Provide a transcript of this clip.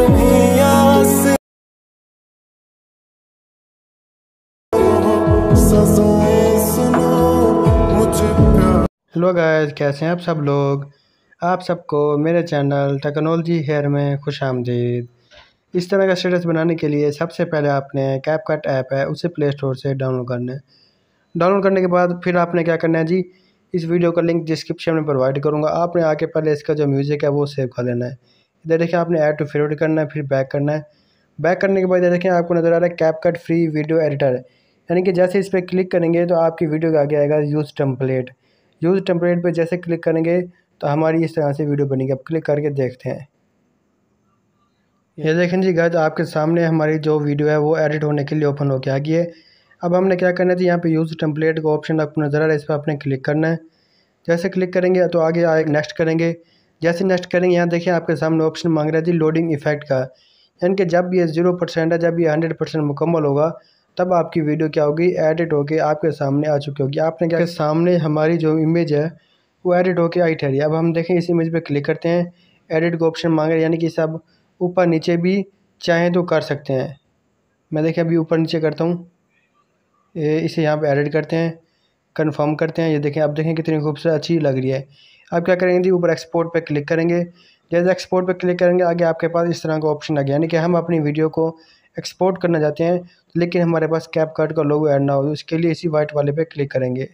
तुम्हें hello guys कैसे हैं आप सब लोग आप सबको मेरे चैनल टेक्नोलॉजी हेयर में खुश आमदीद इस तरह का स्टेटस बनाने के लिए सबसे पहले आपने कैपकट ऐप है उसे प्ले स्टोर से डाउनलोड करना है डाउनलोड करने के बाद फिर आपने क्या करना है जी इस वीडियो का लिंक डिस्क्रिप्शन में प्रोवाइड करूंगा आपने आके पहले इसका जो म्यूज़िक है वो सेव कर लेना है इधर देखिए आपने ऐड टू फेवरेट करना है फिर बैक करना है बैक करने के बाद इधर देखें आपको नज़र आ रहा है CapCut free video editor यानी कि जैसे इस पर क्लिक करेंगे तो आपकी वीडियो का आगे आएगा यूज़ टम्पलेट यूज़ टम्पलेट पर जैसे क्लिक करेंगे तो हमारी इस तरह से वीडियो बनेगी अब क्लिक करके देखते हैं ये देखें जी गज आपके सामने हमारी जो वीडियो है वो एडिट होने के लिए ओपन आ गई है अब हमने क्या करना था यहाँ पे यूज़ टेम्पलेट का ऑप्शन आपको नज़र आ रहा है इस पर आपने क्लिक करना है जैसे क्लिक करेंगे तो आगे आए नेक्स्ट करेंगे जैसे नेक्स्ट करेंगे यहाँ देखें आपके सामने ऑप्शन मांग रहा है जी लोडिंग इफेक्ट का यानी कि जब ये ज़ीरो परसेंट है जब ये हंड्रेड परसेंट मुकम्मल होगा तब आपकी वीडियो क्या होगी एडिट होकर आपके सामने आ चुकी होगी आपने क्या सामने हमारी जो इमेज है वो एडिट होकर आई ठहरी अब हम देखें इस इमेज पर क्लिक करते हैं एडिट का ऑप्शन मांग रहे हैं यानी कि सब ऊपर नीचे भी चाहें तो कर सकते हैं मैं देखें अभी ऊपर नीचे करता हूँ इसे यहाँ पर एडिट करते हैं कन्फर्म करते हैं ये देखें आप देखें कितनी खूबसूरत अच्छी लग रही है आप क्या करेंगे जी ऊपर एक्सपोर्ट पर क्लिक करेंगे जैसे एक्सपोर्ट पर क्लिक करेंगे आगे आपके पास इस तरह का ऑप्शन आ गया यानी कि हम अपनी वीडियो को एक्सपोर्ट करना चाहते हैं लेकिन हमारे पास कैप कार्ड का लोगो ऐड ना हो उसके तो लिए इसी वाइट वाले पे क्लिक करेंगे